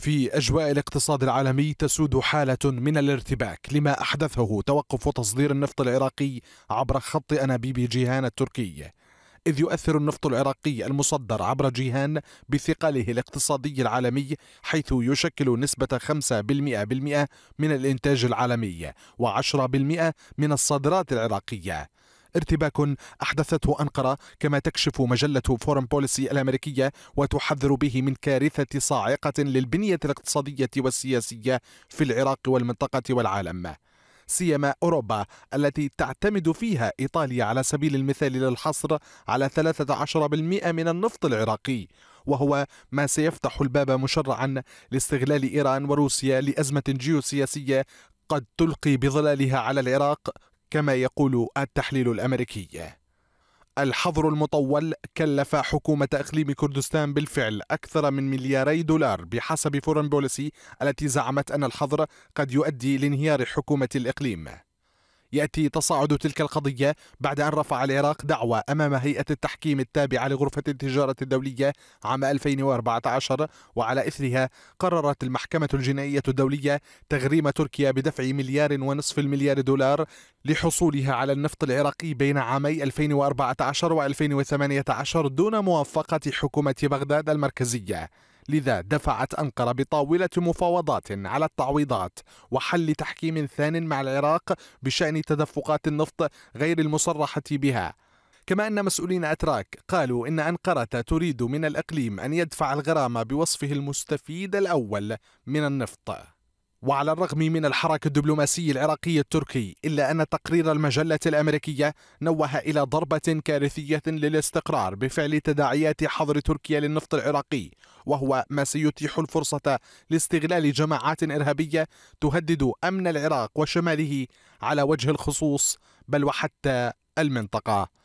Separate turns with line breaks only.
في أجواء الاقتصاد العالمي تسود حالة من الارتباك لما أحدثه توقف تصدير النفط العراقي عبر خط أنابيب جيهان التركي إذ يؤثر النفط العراقي المصدر عبر جيهان بثقله الاقتصادي العالمي حيث يشكل نسبة 5% من الإنتاج العالمي و10% من الصادرات العراقية ارتباك أحدثته أنقرة كما تكشف مجلة فورن بوليسي الأمريكية وتحذر به من كارثة صاعقة للبنية الاقتصادية والسياسية في العراق والمنطقة والعالم سيما أوروبا التي تعتمد فيها إيطاليا على سبيل المثال للحصر على 13% من النفط العراقي وهو ما سيفتح الباب مشرعا لاستغلال إيران وروسيا لأزمة جيوسياسية قد تلقي بظلالها على العراق كما يقول التحليل الأمريكي الحظر المطول كلف حكومة إقليم كردستان بالفعل أكثر من ملياري دولار بحسب فورن بوليسي التي زعمت أن الحظر قد يؤدي لانهيار حكومة الإقليم يأتي تصاعد تلك القضية بعد أن رفع العراق دعوى أمام هيئة التحكيم التابعة لغرفة التجارة الدولية عام 2014 وعلى إثرها قررت المحكمة الجنائية الدولية تغريم تركيا بدفع مليار ونصف المليار دولار لحصولها على النفط العراقي بين عامي 2014 و 2018 دون موافقة حكومة بغداد المركزية لذا دفعت أنقرة بطاولة مفاوضات على التعويضات وحل تحكيم ثان مع العراق بشأن تدفقات النفط غير المصرحة بها كما أن مسؤولين أتراك قالوا إن أنقرة تريد من الإقليم أن يدفع الغرامة بوصفه المستفيد الأول من النفط وعلى الرغم من الحراك الدبلوماسي العراقي التركي إلا أن تقرير المجلة الأمريكية نوه إلى ضربة كارثية للاستقرار بفعل تداعيات حظر تركيا للنفط العراقي وهو ما سيتيح الفرصة لاستغلال جماعات إرهابية تهدد أمن العراق وشماله على وجه الخصوص بل وحتى المنطقة